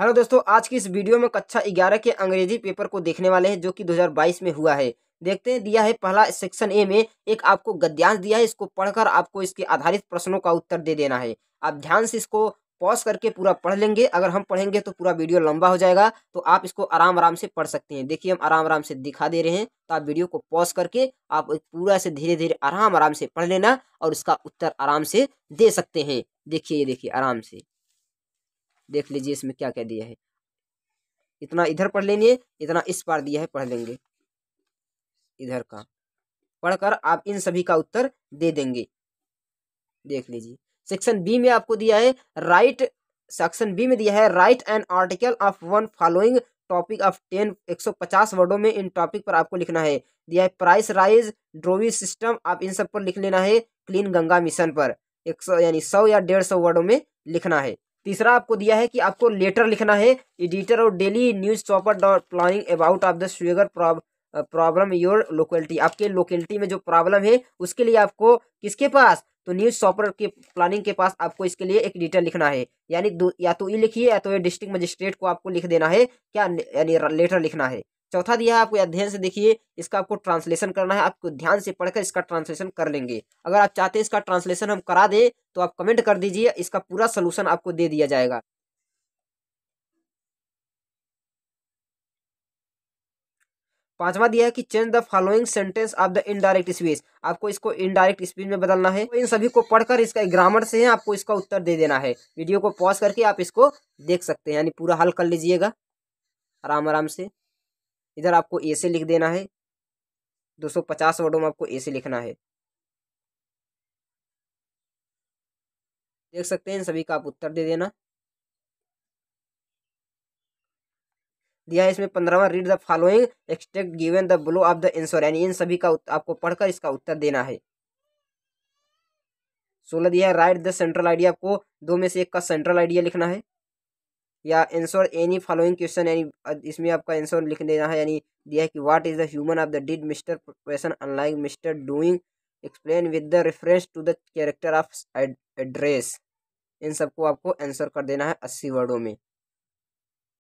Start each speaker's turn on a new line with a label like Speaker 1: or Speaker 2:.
Speaker 1: hello दोस्तों आज की इस वीडियो में कक्षा ग्यारह के अंग्रेजी पेपर को देखने वाले हैं जो कि 2022 में हुआ है देखते हैं दिया है पहला सेक्शन ए में एक आपको गद्यांश दिया है इसको पढ़कर आपको इसके आधारित प्रश्नों का उत्तर दे देना है आप ध्यान से इसको पॉज करके पूरा पढ़ लेंगे अगर हम पढ़ेंगे तो पूरा वीडियो लंबा हो जाएगा तो आप इसको आराम आराम से पढ़ सकते हैं देखिए हम आराम आराम से दिखा दे रहे हैं तो आप वीडियो को पॉज करके आप पूरा से धीरे धीरे आराम आराम से पढ़ लेना और इसका उत्तर आराम से दे सकते हैं देखिए ये देखिए आराम से देख लीजिए इसमें क्या क्या दिया है इतना इधर पढ़ लेंगे इतना इस पार दिया है पढ़ लेंगे इधर का पढ़कर आप इन सभी का उत्तर दे देंगे देख लीजिए सेक्शन बी में आपको दिया है राइट सेक्शन बी में दिया है write an article of one following topic of ten एक सौ पचास वर्डों में इन टॉपिक पर आपको लिखना है दिया है प्राइस राइज ड्रोवी सिस्टम आप इन सब पर लिख लेना है क्लीन गंगा मिशन पर एक सौ यानी सौ या डेढ़ सौ वर्डों में लिखना है तीसरा आपको दिया है कि आपको लेटर लिखना है एडिटर और daily news chopper dot planning about of the sugar problem your locality आपके लोकेलिटी में जो प्रॉब्लम है उसके लिए आपको किसके पास तो न्यूज चॉपर के प्लानिंग के पास आपको इसके लिए एक लेटर लिखना है यानी या तो ये लिखिए या तो ये डिस्ट्रिक्ट मजिस्ट्रेट को आपको लिख देना है क्या यानी लेटर लिखना है चौथा दिया है आपको अध्ययन से देखिए इसका आपको ट्रांसलेशन करना है आपको ध्यान से पढ़कर इसका ट्रांसलेशन कर लेंगे अगर आप चाहते हैं इसका ट्रांसलेशन हम करा दें तो आप कमेंट कर दीजिए इसका पूरा सोल्यूशन आपको दे दिया जाएगा पांचवा दिया है कि change the following sentence of the indirect speech आपको इसको इनडायरेक्ट स्पीच में बदलना है तो इन सभी को पढ़कर इसका ग्रामर से है आपको इसका उत्तर दे देना है वीडियो को पॉज करके आप इसको देख सकते हैं यानी पूरा हल कर लीजिएगा आराम आराम से इधर आपको ए से लिख देना है 250 वर्डों में आपको ए से लिखना है देख सकते हैं इन सभी का आप उत्तर दे देना दिया है इसमें पंद्रहवा read the following extract given the below of the ensure यानी इन सभी का आपको पढ़कर इसका उत्तर देना है सोलह दिया है राइट द सेंट्रल आइडिया आपको दो में से एक का सेंट्रल आइडिया लिखना है या आंसर एनी फॉलोइंग क्वेश्चन यानी इसमें आपका आंसर लिख देना है यानी दिया है कि what is the human of the did mister person unlike mister doing explain with the reference to the character of address इन सबको आपको आंसर कर देना है अस्सी वर्डों में